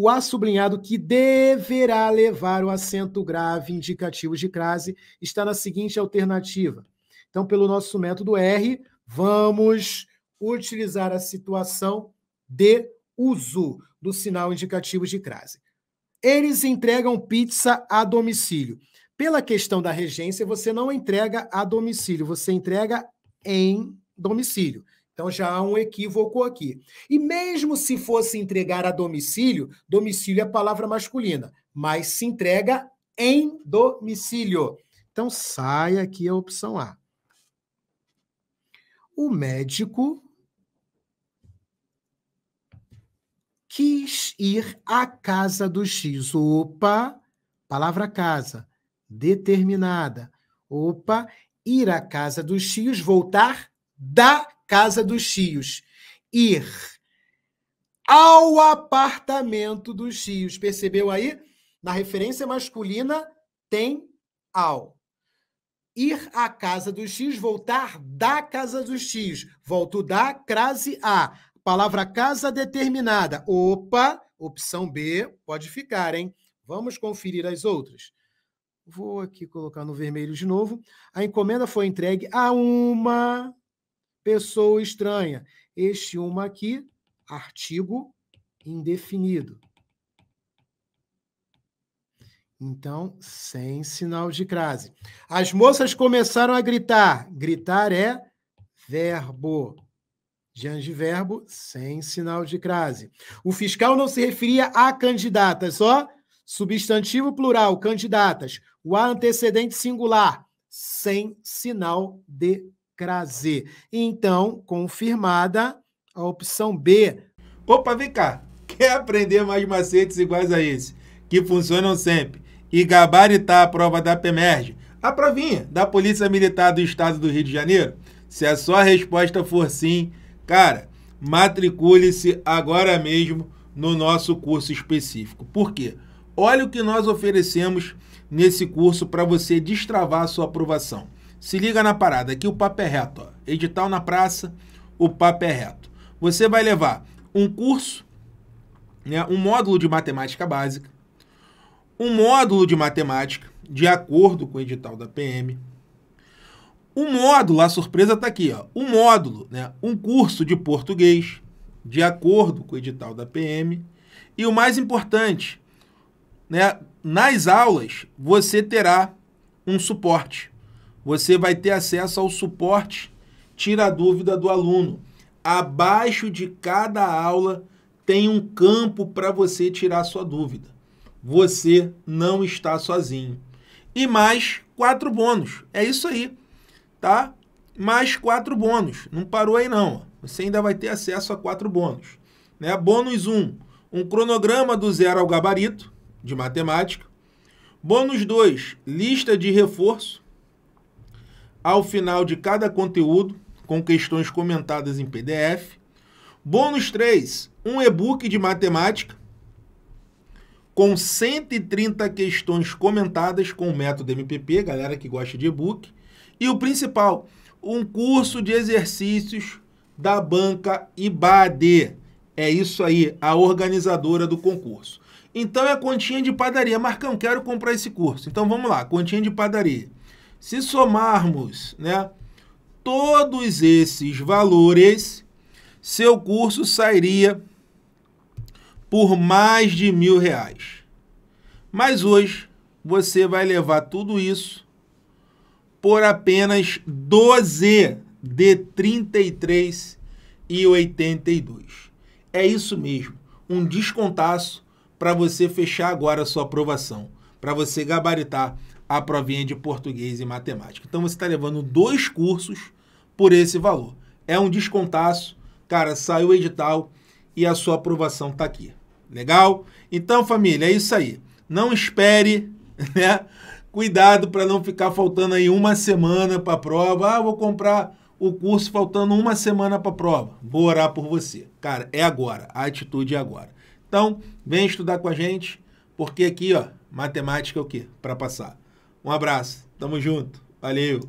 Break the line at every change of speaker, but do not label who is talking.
o A sublinhado que deverá levar o acento grave indicativo de crase está na seguinte alternativa. Então, pelo nosso método R, vamos utilizar a situação de uso do sinal indicativo de crase. Eles entregam pizza a domicílio. Pela questão da regência, você não entrega a domicílio, você entrega em domicílio. Então já há um equívoco aqui. E mesmo se fosse entregar a domicílio, domicílio é a palavra masculina, mas se entrega em domicílio. Então sai aqui a opção A. O médico quis ir à casa do X. Opa, palavra casa, determinada. Opa, ir à casa do X, voltar da casa dos tios. Ir ao apartamento dos tios. Percebeu aí? Na referência masculina tem ao. Ir à casa dos tios, voltar da casa dos tios. Volto da, crase a. Palavra casa determinada. Opa, opção B, pode ficar, hein? Vamos conferir as outras. Vou aqui colocar no vermelho de novo. A encomenda foi entregue a uma Pessoa estranha. Este uma aqui, artigo indefinido. Então, sem sinal de crase. As moças começaram a gritar. Gritar é verbo. Diante de verbo, sem sinal de crase. O fiscal não se referia a candidatas, só substantivo plural, candidatas. O antecedente singular, sem sinal de crase. Então, confirmada a opção B. Opa, vem cá. Quer aprender mais
macetes iguais a esse, que funcionam sempre, e gabaritar a prova da PEMERG, a provinha da Polícia Militar do Estado do Rio de Janeiro? Se a sua resposta for sim, cara, matricule-se agora mesmo no nosso curso específico. Por quê? Olha o que nós oferecemos nesse curso para você destravar a sua aprovação. Se liga na parada, aqui o papo é reto. Ó. Edital na praça, o papo é reto. Você vai levar um curso, né, um módulo de matemática básica, um módulo de matemática, de acordo com o edital da PM, um módulo, a surpresa está aqui, ó, um módulo, né, um curso de português, de acordo com o edital da PM, e o mais importante, né, nas aulas você terá um suporte, você vai ter acesso ao suporte Tira a Dúvida do Aluno. Abaixo de cada aula tem um campo para você tirar sua dúvida. Você não está sozinho. E mais quatro bônus. É isso aí, tá? Mais quatro bônus. Não parou aí não. Você ainda vai ter acesso a quatro bônus. Né? Bônus 1, um, um cronograma do zero ao gabarito de matemática. Bônus 2, lista de reforço ao final de cada conteúdo, com questões comentadas em PDF. Bônus 3, um e-book de matemática com 130 questões comentadas com o método MPP, galera que gosta de e-book. E o principal, um curso de exercícios da banca IBADE, É isso aí, a organizadora do concurso. Então é a continha de padaria. Marcão, quero comprar esse curso. Então vamos lá, continha de padaria. Se somarmos né, todos esses valores, seu curso sairia por mais de mil reais. Mas hoje você vai levar tudo isso por apenas 12 de 33 e 82. É isso mesmo, um descontaço para você fechar agora a sua aprovação, para você gabaritar a provinha de português e matemática. Então você está levando dois cursos por esse valor. É um descontaço, cara, saiu o edital e a sua aprovação está aqui. Legal? Então, família, é isso aí. Não espere, né? Cuidado para não ficar faltando aí uma semana para a prova. Ah, vou comprar o curso faltando uma semana para a prova. Vou orar por você. Cara, é agora. A atitude é agora. Então, vem estudar com a gente, porque aqui, ó, matemática é o quê? Para passar. Um abraço, tamo junto, valeu.